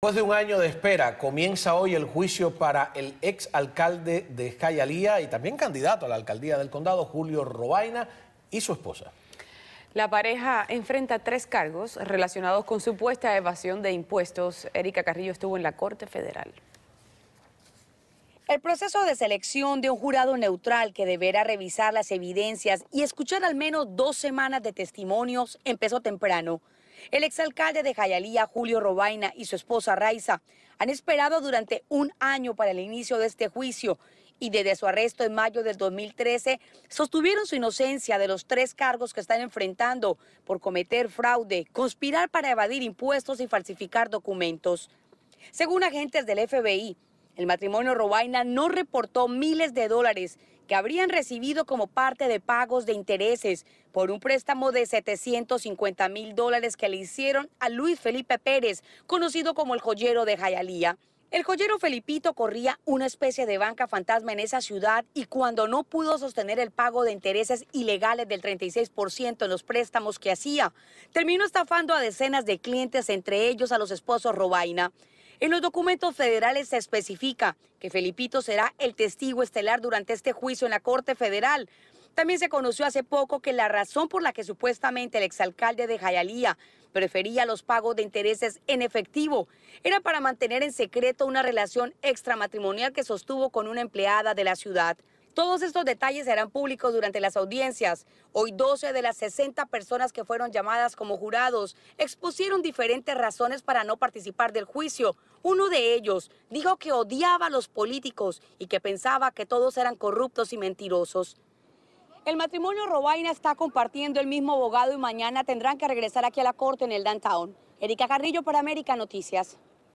Después de un año de espera, comienza hoy el juicio para el ex alcalde de Escayalía y también candidato a la alcaldía del condado, Julio Robaina, y su esposa. La pareja enfrenta tres cargos relacionados con supuesta evasión de impuestos. Erika Carrillo estuvo en la Corte Federal. El proceso de selección de un jurado neutral que deberá revisar las evidencias y escuchar al menos dos semanas de testimonios empezó temprano. El exalcalde de Jayalía, Julio Robaina, y su esposa Raiza han esperado durante un año para el inicio de este juicio y desde su arresto en mayo del 2013 sostuvieron su inocencia de los tres cargos que están enfrentando por cometer fraude, conspirar para evadir impuestos y falsificar documentos. Según agentes del FBI, el matrimonio Robaina no reportó miles de dólares que habrían recibido como parte de pagos de intereses por un préstamo de 750 mil dólares que le hicieron a Luis Felipe Pérez, conocido como el joyero de Jayalía. El joyero Felipito corría una especie de banca fantasma en esa ciudad y cuando no pudo sostener el pago de intereses ilegales del 36% en los préstamos que hacía, terminó estafando a decenas de clientes, entre ellos a los esposos Robaina. En los documentos federales se especifica que Felipito será el testigo estelar durante este juicio en la Corte Federal. También se conoció hace poco que la razón por la que supuestamente el exalcalde de Jayalía prefería los pagos de intereses en efectivo era para mantener en secreto una relación extramatrimonial que sostuvo con una empleada de la ciudad. Todos estos detalles eran públicos durante las audiencias. Hoy 12 de las 60 personas que fueron llamadas como jurados expusieron diferentes razones para no participar del juicio. Uno de ellos dijo que odiaba a los políticos y que pensaba que todos eran corruptos y mentirosos. El matrimonio Robaina está compartiendo el mismo abogado y mañana tendrán que regresar aquí a la corte en el downtown. Erika Carrillo para América Noticias.